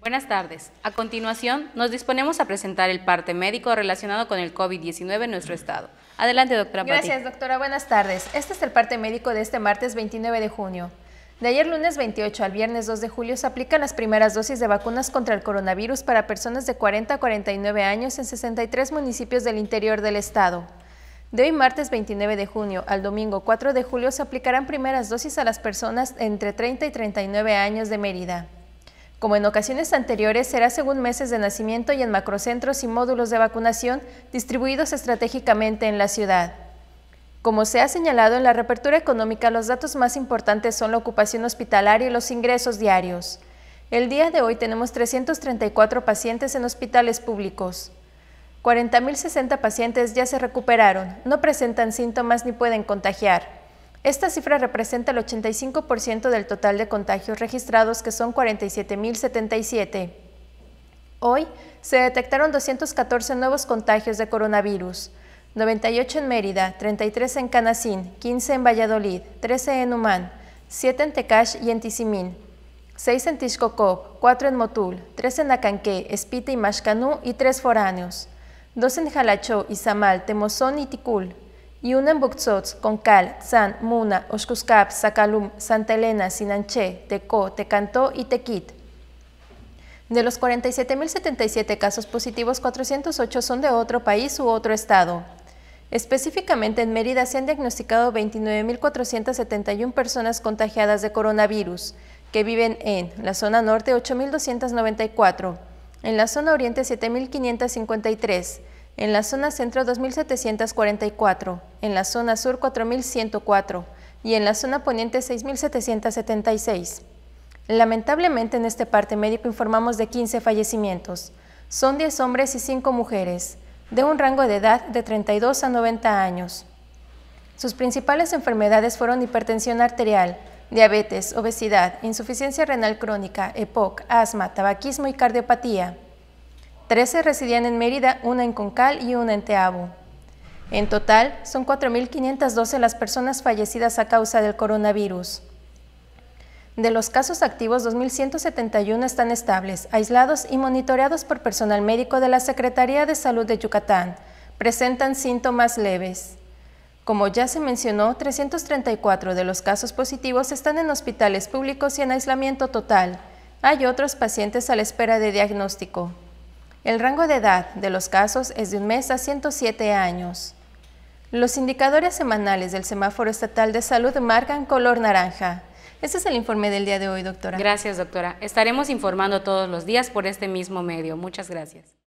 Buenas tardes. A continuación, nos disponemos a presentar el parte médico relacionado con el COVID-19 en nuestro estado. Adelante, doctora. Gracias, doctora. Buenas tardes. Este es el parte médico de este martes 29 de junio. De ayer lunes 28 al viernes 2 de julio se aplican las primeras dosis de vacunas contra el coronavirus para personas de 40 a 49 años en 63 municipios del interior del estado. De hoy martes 29 de junio al domingo 4 de julio se aplicarán primeras dosis a las personas entre 30 y 39 años de Mérida. Como en ocasiones anteriores, será según meses de nacimiento y en macrocentros y módulos de vacunación distribuidos estratégicamente en la ciudad. Como se ha señalado en la reapertura económica, los datos más importantes son la ocupación hospitalaria y los ingresos diarios. El día de hoy tenemos 334 pacientes en hospitales públicos. 40.060 pacientes ya se recuperaron, no presentan síntomas ni pueden contagiar. Esta cifra representa el 85% del total de contagios registrados, que son 47.077. Hoy se detectaron 214 nuevos contagios de coronavirus, 98 en Mérida, 33 en Canacín, 15 en Valladolid, 13 en Humán, 7 en Tecash y en Tizimín, 6 en Tixcococ, 4 en Motul, 3 en Acanqué, Espita y Mashcanú y 3 foráneos, 2 en Jalachó, Izamal, Temozón y Ticul, y con Concal, San, Muna, Oshkuscap, Sacalum, Santa Elena, sinanche, Tecó, Tecantó y Tequit. De los 47.077 casos positivos, 408 son de otro país u otro estado. Específicamente en Mérida se han diagnosticado 29.471 personas contagiadas de coronavirus, que viven en la zona norte 8.294, en la zona oriente 7.553, en la zona centro 2.744, en la zona sur 4.104 y en la zona poniente 6.776. Lamentablemente en este parte médico informamos de 15 fallecimientos. Son 10 hombres y 5 mujeres, de un rango de edad de 32 a 90 años. Sus principales enfermedades fueron hipertensión arterial, diabetes, obesidad, insuficiencia renal crónica, EPOC, asma, tabaquismo y cardiopatía. 13 residían en Mérida, una en Concal y una en Teabo. En total, son 4.512 las personas fallecidas a causa del coronavirus. De los casos activos, 2.171 están estables, aislados y monitoreados por personal médico de la Secretaría de Salud de Yucatán. Presentan síntomas leves. Como ya se mencionó, 334 de los casos positivos están en hospitales públicos y en aislamiento total. Hay otros pacientes a la espera de diagnóstico. El rango de edad de los casos es de un mes a 107 años. Los indicadores semanales del semáforo estatal de salud marcan color naranja. Este es el informe del día de hoy, doctora. Gracias, doctora. Estaremos informando todos los días por este mismo medio. Muchas gracias.